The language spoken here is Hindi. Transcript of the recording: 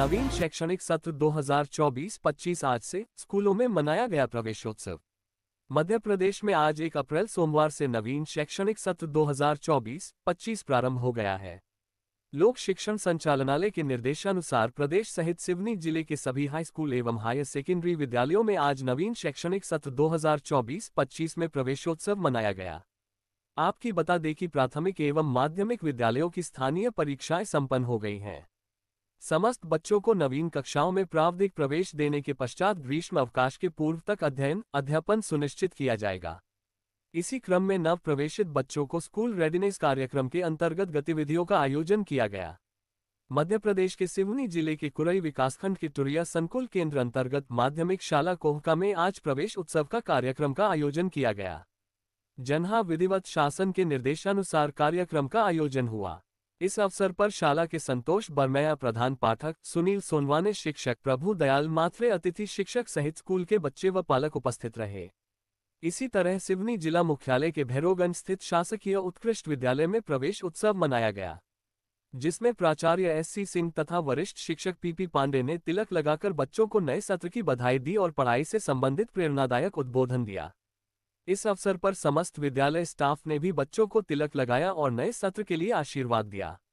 नवीन शैक्षणिक सत्र 2024-25 आज से स्कूलों में मनाया गया प्रवेशोत्सव मध्य प्रदेश में आज 1 अप्रैल सोमवार से नवीन शैक्षणिक सत्र 2024-25 प्रारंभ हो गया है लोक शिक्षण संचालनालय के निर्देशानुसार प्रदेश सहित सिवनी जिले के सभी हाई स्कूल एवं हायर सेकेंडरी विद्यालयों में आज नवीन शैक्षणिक सत्र 2024-25 में प्रवेशोत्सव मनाया गया आपकी बता दें कि प्राथमिक एवं माध्यमिक विद्यालयों की स्थानीय परीक्षाएं संपन्न हो गई हैं समस्त बच्चों को नवीन कक्षाओं में प्रावधिक प्रवेश देने के पश्चात ग्रीष्म अवकाश के पूर्व तक अध्ययन अध्यापन सुनिश्चित किया जाएगा इसी क्रम में नव प्रवेशित बच्चों को स्कूल रेडिनेस कार्यक्रम के अंतर्गत गतिविधियों का आयोजन किया गया मध्य प्रदेश के सिवनी जिले के कुरई विकासखंड के टुरिया संकुल केंद्र अंतर्गत माध्यमिक शाला कोहका में आज प्रवेश उत्सव का कार्यक्रम का आयोजन किया गया जनहा विधिवत शासन के निर्देशानुसार कार्यक्रम का आयोजन हुआ इस अवसर पर शाला के संतोष बर्मैया प्रधान पाठक सुनील सोनवाने शिक्षक प्रभु दयाल माथरे अतिथि शिक्षक सहित स्कूल के बच्चे व पालक उपस्थित रहे इसी तरह सिवनी जिला मुख्यालय के भैरोगंज स्थित शासकीय उत्कृष्ट विद्यालय में प्रवेश उत्सव मनाया गया जिसमें प्राचार्य एस सी सिंह तथा वरिष्ठ शिक्षक पीपी पांडे ने तिलक लगाकर बच्चों को नए सत्र की बधाई दी और पढ़ाई से संबंधित प्रेरणादायक उद्बोधन दिया इस अवसर पर समस्त विद्यालय स्टाफ ने भी बच्चों को तिलक लगाया और नए सत्र के लिए आशीर्वाद दिया